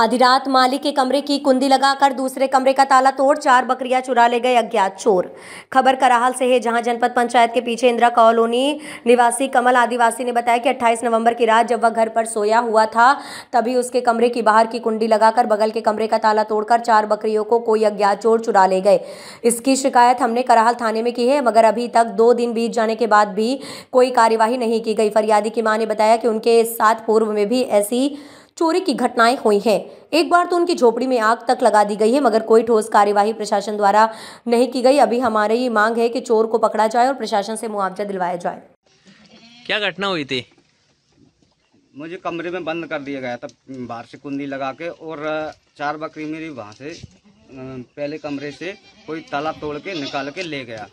आधी रात मालिक के कमरे की कुंडी लगाकर दूसरे कमरे का ताला तोड़ चार बकरियां चुरा ले गए अज्ञात चोर खबर कराहल से है जहां जनपद पंचायत के पीछे इंदिरा कॉलोनी निवासी कमल आदिवासी ने बताया कि अट्ठाईस नवंबर की रात जब वह घर पर सोया हुआ था तभी उसके कमरे की बाहर की कुंडी लगाकर बगल के कमरे का ताला तोड़कर चार बकरियों को कोई अज्ञात चोर चुरा ले गए इसकी शिकायत हमने कराहल थाने में की है मगर अभी तक दो दिन बीत जाने के बाद भी कोई कार्यवाही नहीं की गई फरियादी की माँ ने बताया कि उनके साथ पूर्व में भी ऐसी चोरी की घटनाएं हुई हैं एक बार तो उनकी झोपड़ी में आग तक लगा दी गई है मगर कोई ठोस कार्यवाही प्रशासन द्वारा नहीं की गई अभी हमारे ये मांग है कि चोर को पकड़ा जाए और प्रशासन से मुआवजा दिलवाया जाए क्या घटना हुई थी मुझे कमरे में बंद कर दिया गया था बाहर से कुंदी लगा के और चार बकरी मेरी वहाँ से पहले कमरे से कोई ताला तोड़ के निकाल के ले गया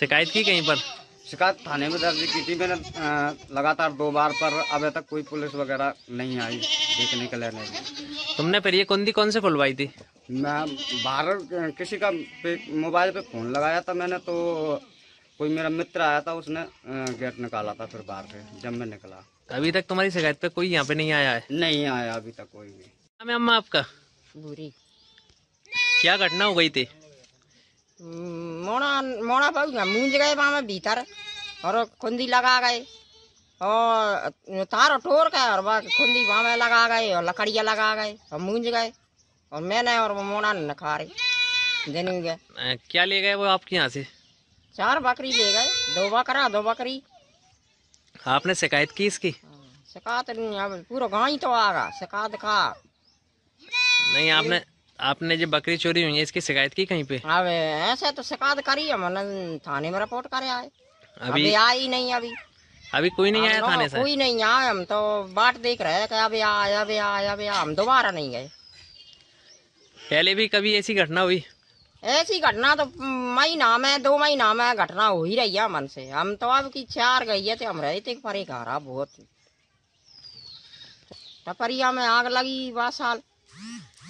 शिकायत की कहीं पर शिकायत थाने में दर्ज की थी मैंने लगातार दो बार पर अभी तक कोई पुलिस वगैरह नहीं आई देखने के लिए नहीं तुमने फिर ये कुंदी कौन से खुलवाई थी मैं बाहर किसी का मोबाइल पे फोन लगाया था मैंने तो कोई मेरा मित्र आया था उसने गेट निकाला था फिर बाहर से जब मैं निकला अभी तक तुम्हारी शिकायत पे कोई यहाँ पे नहीं आया है नहीं आया अभी तक कोई भी नाम अम्मा आपका बुरी क्या घटना हो गई थी मोड़ा मोड़ा पाऊ मूंज गए वहाँ भीतर और खुंदी लगा गए और तार टोर गए और वहाँ खुंदी वहाँ लगा गए और लकड़िया लगा गए और मूंज गए और मैंने और वो मोड़ा ने खा रही दिन गए क्या ले गए वो आपके यहाँ से चार बकरी ले गए दो बकरा दो बकरी आपने शिकायत की इसकी हाँ, शिकायत नहीं अब पूरा गाँव ही तो आगा शिकायत खा नहीं आपने आपने जो बकरी चोरी हुई है इसकी शिकायत की कहीं पे अब ऐसे तो शिकायत करी है मैंने थाने में रिपोर्ट करे आए अभी, अभी आई नहीं अभी अभी कोई नहीं आया तो थाने से कोई नहीं आया हम तो बाट देख रहे हैं अभी आया अभी आया अभी हम दोबारा नहीं गए पहले भी कभी ऐसी घटना हुई ऐसी घटना तो महीना में दो महीना में घटना हो ही रही है मन से हम तो अब की चार गई है तो हम रहे थे परे घर बहुत टपरिया में आग लगी वह साल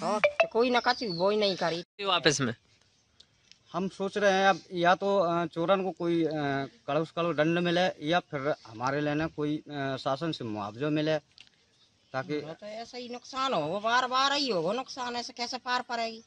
हाँ, तो कोई ना कची वो ही नहीं करी वापस में हम सोच रहे हैं अब या तो चोरन को कोई कड़ोस कड़ो दंड मिले या फिर हमारे लेने कोई शासन से मुआवजा मिले ताकि तो ऐसा ही नुकसान वो बार बार ही होगा नुकसान ऐसे कैसे पार पड़ेगी